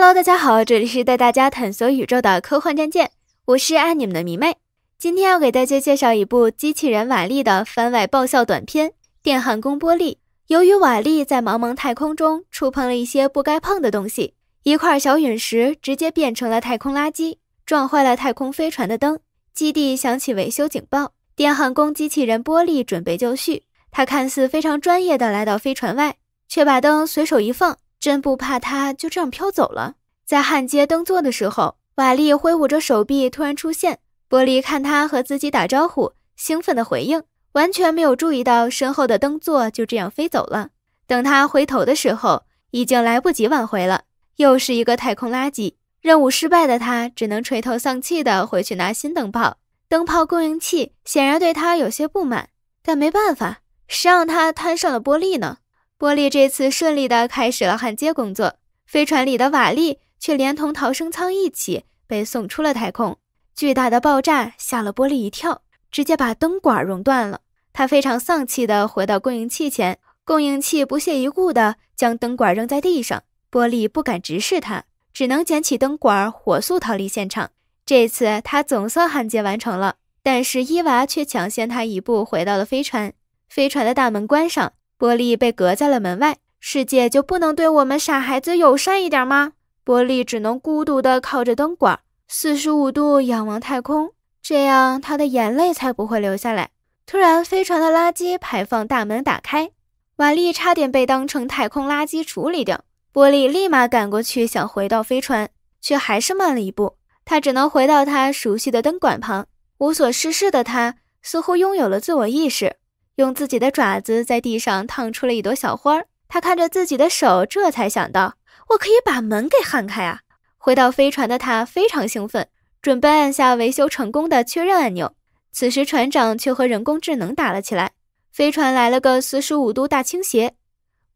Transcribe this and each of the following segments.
Hello，大家好，这里是带大家探索宇宙的科幻战舰，我是爱你们的迷妹。今天要给大家介绍一部机器人瓦力的番外爆笑短片《电焊工玻璃》。由于瓦力在茫茫太空中触碰了一些不该碰的东西，一块小陨石直接变成了太空垃圾，撞坏了太空飞船的灯，基地响起维修警报。电焊工机器人玻璃准备就绪，他看似非常专业的来到飞船外，却把灯随手一放。真不怕他就这样飘走了。在焊接灯座的时候，瓦力挥舞着手臂，突然出现。波利看他和自己打招呼，兴奋的回应，完全没有注意到身后的灯座就这样飞走了。等他回头的时候，已经来不及挽回了，又是一个太空垃圾。任务失败的他，只能垂头丧气地回去拿新灯泡。灯泡供应器显然对他有些不满，但没办法，谁让他摊上了玻璃呢？玻璃这次顺利地开始了焊接工作，飞船里的瓦力却连同逃生舱一起被送出了太空。巨大的爆炸吓了玻璃一跳，直接把灯管熔断了。他非常丧气地回到供应器前，供应器不屑一顾地将灯管扔在地上。玻璃不敢直视他，只能捡起灯管，火速逃离现场。这次他总算焊接完成了，但是伊娃却抢先他一步回到了飞船。飞船的大门关上。玻璃被隔在了门外，世界就不能对我们傻孩子友善一点吗？玻璃只能孤独地靠着灯管，四十五度仰望太空，这样他的眼泪才不会流下来。突然，飞船的垃圾排放大门打开，瓦力差点被当成太空垃圾处理掉。玻璃立马赶过去，想回到飞船，却还是慢了一步。他只能回到他熟悉的灯管旁，无所事事的他似乎拥有了自我意识。用自己的爪子在地上烫出了一朵小花儿，他看着自己的手，这才想到我可以把门给焊开啊！回到飞船的他非常兴奋，准备按下维修成功的确认按钮。此时船长却和人工智能打了起来，飞船来了个四十五度大倾斜，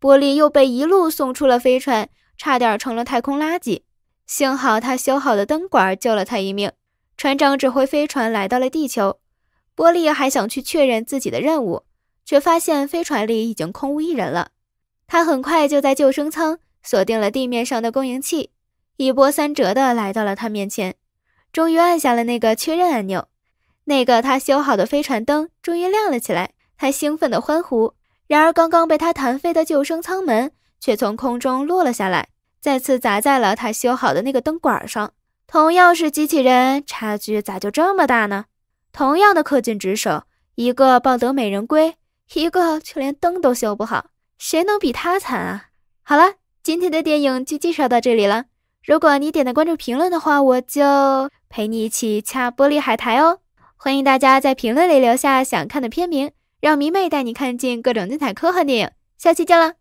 玻璃又被一路送出了飞船，差点成了太空垃圾。幸好他修好的灯管救了他一命。船长指挥飞船来到了地球，波利还想去确认自己的任务。却发现飞船里已经空无一人了。他很快就在救生舱锁定了地面上的供应器，一波三折的来到了他面前，终于按下了那个确认按钮。那个他修好的飞船灯终于亮了起来，他兴奋的欢呼。然而刚刚被他弹飞的救生舱门却从空中落了下来，再次砸在了他修好的那个灯管上。同样是机器人，差距咋就这么大呢？同样的恪尽职守，一个抱得美人归。一个却连灯都修不好，谁能比他惨啊？好了，今天的电影就介绍到这里了。如果你点的关注评论的话，我就陪你一起掐玻璃海苔哦。欢迎大家在评论里留下想看的片名，让迷妹带你看尽各种精彩科幻电影。下期见啦！